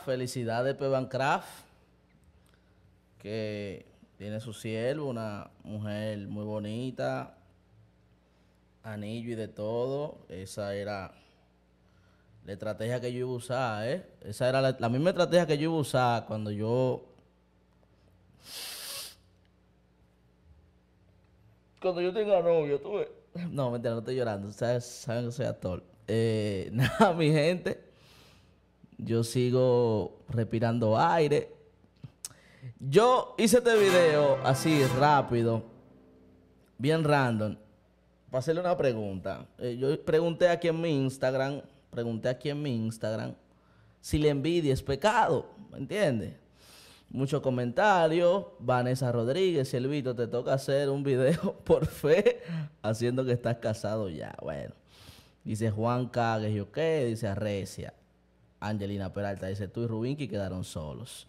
felicidad felicidades pevan Craft, que tiene su siervo, una mujer muy bonita, anillo y de todo. Esa era la estrategia que yo iba a usar, ¿eh? Esa era la, misma estrategia que yo iba a usar cuando yo... Cuando yo tenga novia, tú No, mentira, no estoy llorando. saben que soy actor. Eh, nada, mi gente yo sigo respirando aire. Yo hice este video así rápido, bien random, para hacerle una pregunta. Eh, yo pregunté aquí en mi Instagram, pregunté aquí en mi Instagram si le envidia es pecado, ¿me entiendes? Muchos comentarios, Vanessa Rodríguez, Silvito, te toca hacer un video por fe, haciendo que estás casado ya, bueno. Dice Juan Cagues, yo qué, dice Arrecia. Angelina Peralta dice, tú y que quedaron solos.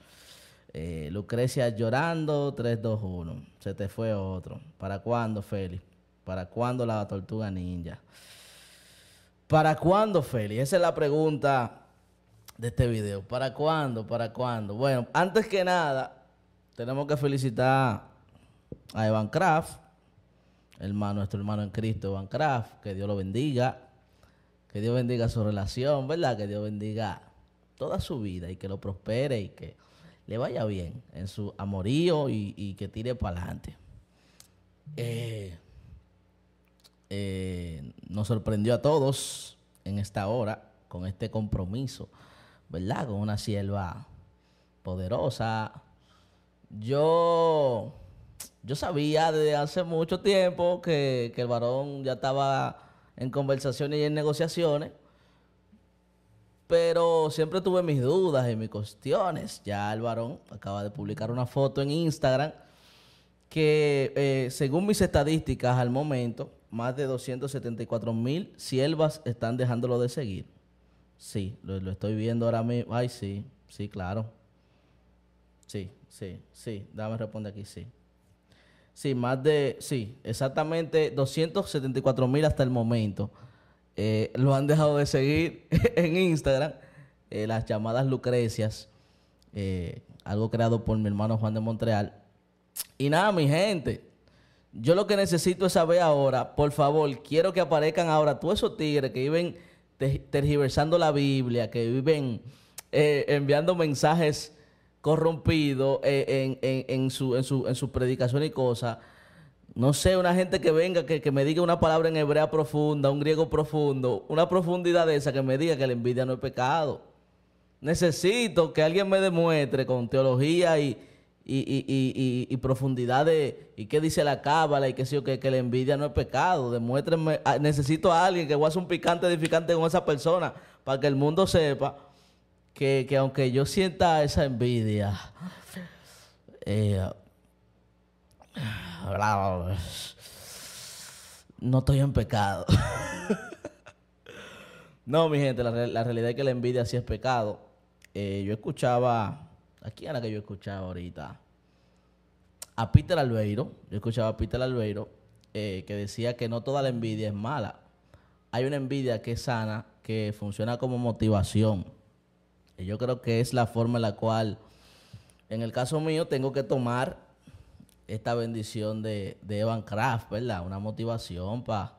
Eh, Lucrecia llorando, 3-2-1. Se te fue otro. ¿Para cuándo, Feli? ¿Para cuándo la tortuga ninja? ¿Para cuándo, Feli? Esa es la pregunta de este video. ¿Para cuándo? ¿Para cuándo? Bueno, antes que nada, tenemos que felicitar a Evan Kraft, hermano, nuestro hermano en Cristo, Evan Kraft, que Dios lo bendiga. Que Dios bendiga su relación, ¿verdad? Que Dios bendiga toda su vida y que lo prospere y que le vaya bien en su amorío y, que tire para adelante. Eh, eh, nos sorprendió a todos en esta hora con este compromiso, ¿verdad? Con una sierva poderosa. Yo, yo sabía desde hace mucho tiempo que, que el varón ya estaba en conversaciones y en negociaciones, pero siempre tuve mis dudas y mis cuestiones. Ya el varón acaba de publicar una foto en Instagram que eh, según mis estadísticas al momento, más de 274 mil siervas están dejándolo de seguir. Sí, lo, lo, estoy viendo ahora mismo. Ay, sí, sí, claro. Sí, sí, sí. Dame responde aquí, sí. Sí, más de, sí, exactamente 274 mil hasta el momento. Eh, lo han dejado de seguir en Instagram. Eh, las llamadas Lucrecias, eh, algo creado por mi hermano Juan de Montreal. Y nada, mi gente, yo lo que necesito es saber ahora, por favor, quiero que aparezcan ahora todos esos tigres que viven tergiversando la Biblia, que viven enviando mensajes corrompido eh, en, en, su, predicación y cosas. No sé, una gente que venga, que, me diga una palabra en hebrea profunda, un griego profundo, una profundidad de esa que me diga que la envidia no es pecado. Necesito que alguien me demuestre con teología y, y, y, y profundidad de, y qué dice la cábala y qué sé yo, que, que la envidia no es pecado. Demuéstrenme, ah, necesito a alguien que voy un picante edificante con esa persona para que el mundo sepa que, aunque yo sienta esa envidia, eh, no estoy en pecado. no, mi gente, la, la, realidad es que la envidia sí es pecado. Eh, yo escuchaba, ¿a quién era que yo escuchaba ahorita? A Peter Albeiro, yo escuchaba a Peter Albeiro, eh, que decía que no toda la envidia es mala. Hay una envidia que es sana, que funciona como motivación yo creo que es la forma en la cual, en el caso mío, tengo que tomar esta bendición de, Evan Kraft, ¿verdad? Una motivación para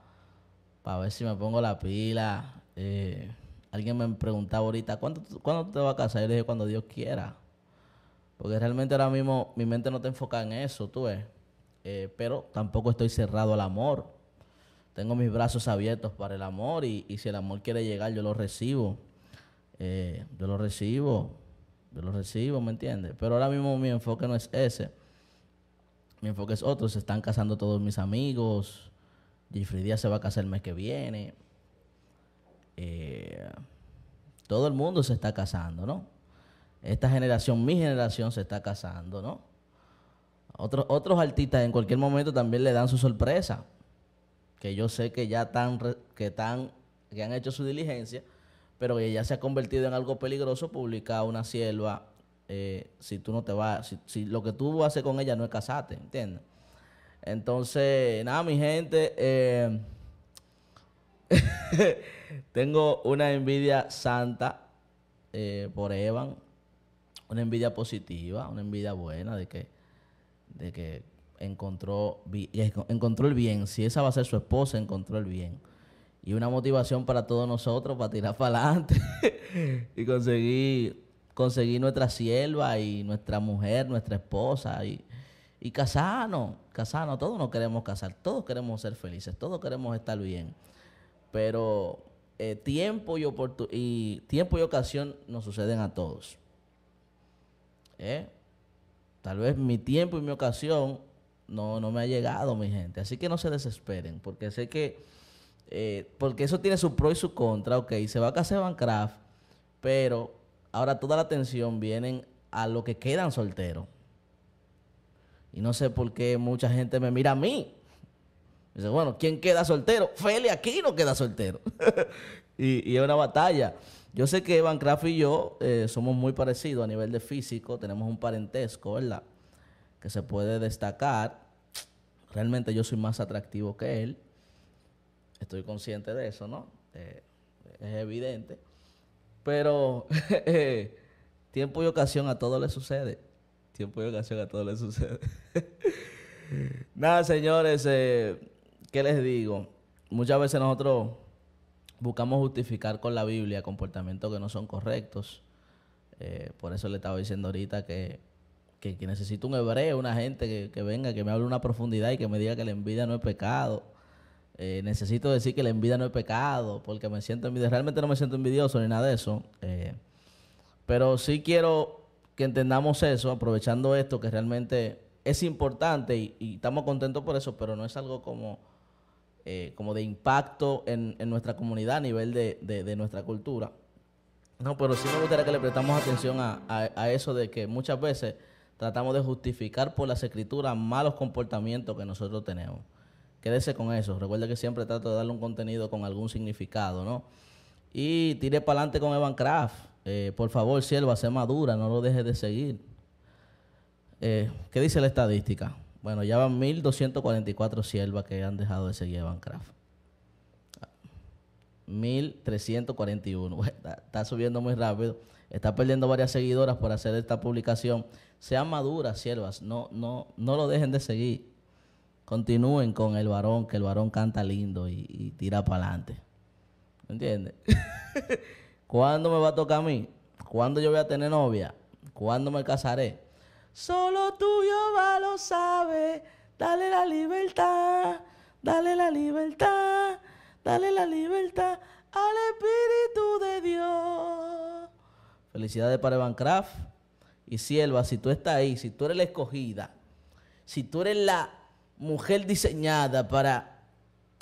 pa ver si me pongo la pila. Eh, alguien me preguntaba ahorita, ¿cuándo, ¿cuándo te vas a casar? Yo le dije, cuando Dios quiera. Porque realmente ahora mismo mi mente no te enfoca en eso, tú ves. Eh, pero tampoco estoy cerrado al amor. Tengo mis brazos abiertos para el amor y, y si el amor quiere llegar, yo lo recibo eh, yo lo recibo, yo lo recibo, ¿me entiendes? Pero ahora mismo mi enfoque no es ese. Mi enfoque es otro. Se están casando todos mis amigos. Jeffrey Díaz se va a casar el mes que viene. Eh, todo el mundo se está casando, ¿no? Esta generación, mi generación, se está casando, ¿no? Otros, otros artistas en cualquier momento también le dan su sorpresa. Que yo sé que ya están, que, están, que han hecho su diligencia pero ella se ha convertido en algo peligroso publicar una sierva eh, si tú no te vas, si, lo que tú haces con ella no es casarte, ¿entiendes? Entonces, nada, mi gente, eh, tengo una envidia santa eh, por Evan, una envidia positiva, una envidia buena de que, de que encontró, encontró el bien, si esa va a ser su esposa, encontró el bien y una motivación para todos nosotros para tirar para adelante y conseguir, conseguir nuestra sierva y nuestra mujer, nuestra esposa y, y casarnos, casarnos, todos nos queremos casar, todos queremos ser felices, todos queremos estar bien, pero eh, tiempo, y y tiempo y ocasión nos suceden a todos. ¿Eh? Tal vez mi tiempo y mi ocasión no, no me ha llegado, mi gente, así que no se desesperen, porque sé que eh, porque eso tiene su pro y su contra, ok, se va a casar Craft, pero ahora toda la atención viene a lo que quedan solteros. Y no sé por qué mucha gente me mira a mí. dice, bueno, ¿quién queda soltero? Feli aquí no queda soltero. y, es una batalla. Yo sé que Evan y yo eh, somos muy parecidos a nivel de físico, tenemos un parentesco, ¿verdad? Que se puede destacar. Realmente yo soy más atractivo que él. Estoy consciente de eso, ¿no? Eh, es evidente. Pero eh, tiempo y ocasión a todo le sucede. Tiempo y ocasión a todo le sucede. Nada, señores, eh, ¿qué les digo? Muchas veces nosotros buscamos justificar con la Biblia comportamientos que no son correctos. Eh, por eso le estaba diciendo ahorita que, que, necesito un hebreo, una gente que, que venga, que me hable una profundidad y que me diga que la envidia no es pecado eh, necesito decir que la envidia no es pecado, porque me siento envidioso. Realmente no me siento envidioso ni nada de eso. Eh, pero sí quiero que entendamos eso, aprovechando esto que realmente es importante y, estamos contentos por eso, pero no es algo como, eh, como de impacto en, nuestra comunidad a nivel de, nuestra cultura. No, pero sí me gustaría que le prestamos atención a eso de que muchas veces tratamos de justificar por las escrituras malos comportamientos que nosotros tenemos. Quédese con eso. Recuerda que siempre trato de darle un contenido con algún significado, ¿no? Y tire para adelante con Evan Craft. Eh, por favor, sierva, sé madura, no lo dejes de seguir. Eh, ¿Qué dice la estadística? Bueno, ya van 1.244 siervas que han dejado de seguir Evan Craft. 1.341. Está, subiendo muy rápido. Está perdiendo varias seguidoras por hacer esta publicación. Sean maduras, siervas. No, no, no lo dejen de seguir continúen con el varón, que el varón canta lindo y, tira para adelante. ¿Me entiendes? ¿Cuándo me va a tocar a mí? ¿Cuándo yo voy a tener novia? ¿Cuándo me casaré? Solo tú Jehová lo sabe. Dale la libertad, dale la libertad, dale la libertad al Espíritu de Dios. Felicidades para Evan Y sierva, si tú estás ahí, si tú eres la escogida, si tú eres la mujer diseñada para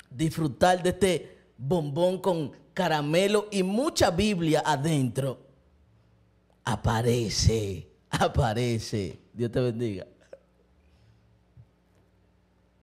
disfrutar de este bombón con caramelo y mucha Biblia adentro, aparece, aparece. Dios te bendiga.